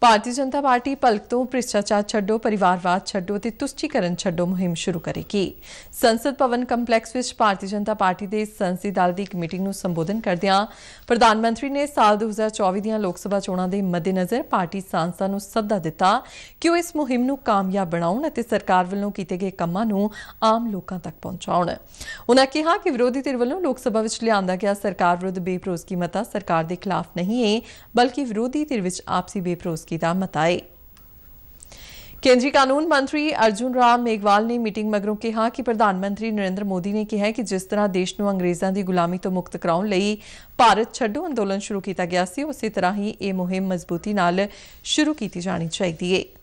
ਭਾਰਤੀ ਜਨਤਾ party ਭਲਕ ਤੋਂ ਭ੍ਰਿਸ਼ਟਾਚਾਰ ਛੱਡੋ ਪਰਿਵਾਰਵਾਦ ਛੱਡੋ ਤੇ ਤੁਸ਼ਟੀਕਰਨ ਛੱਡੋ ਮੁਹਿੰਮ ਸ਼ੁਰੂ ਕਰੇਗੀ ਸੰਸਦ ਭਵਨ ਕੰਪਲੈਕਸ ਵਿੱਚ ਭਾਰਤੀ ਜਨਤਾ ਪਾਰਟੀ ਦੇ ਸੰਸਦੀ ਦਲ ਦੀ ਇੱਕ ਮੀਟਿੰਗ ਨੂੰ ਸੰਬੋਧਨ ਕਰਦਿਆਂ ਪ੍ਰਧਾਨ ਮੰਤਰੀ ਨੇ ਸਾਲ 2024 ਦੀਆਂ ਲੋਕ ਸਭਾ ਚੋਣਾਂ ਦੇ ਮੱਦੇਨਜ਼ਰ ਪਾਰਟੀ ਸਾਂਸਦਾਂ ਨੂੰ ਸੱਦਾ ਦਿੱਤਾ ਕਿ ਉਹ ਇਸ ਮੁਹਿੰਮ ਨੂੰ ਕਾਮਯਾਬ ਬਣਾਉਣ ਅਤੇ ਸਰਕਾਰ ਵੱਲੋਂ ਕੀਤੇ ਗਏ ਕੰਮਾਂ ਨੂੰ ਆਮ ਲੋਕਾਂ ਤੱਕ ਪਹੁੰਚਾਉਣ ਉਹਨਾਂ ਕਿਹਾ ਕਿ ਵਿਰੋਧੀ ਧਿਰ ਵੱਲੋਂ ਲੋਕ ਸਭਾ ਵਿੱਚ ਲਿਆਂਦਾ ਗਿਆ ਸਰਕਾਰ ਵਿਰੁੱਧ ਬੇਪਰੋਸਗੀ ਮਤਾ ਸਰਕਾਰ ਦੇ ਖਿਲਾਫ ਨਹੀਂ ਹੈ ਬਲਕਿ ਵਿਰੋਧੀ ਧਿਰ ਵਿੱਚ ਆਪਸੀ ਬੇਪਰੋਸਗੀ पसंदीदा मत आए केंद्रीय कानून मंत्री अर्जुन राम मेघवाल ने मीटिंग मगरों कहा कि प्रधानमंत्री नरेंद्र मोदी ने कहा कि जिस तरह देश को अंग्रेजों की गुलामी तो मुक्त कराने भारत छड़ो अंदोलन शुरू किया गया उसी तरह ही यह मुहिम मजबूती शुरू की जानी चाहिए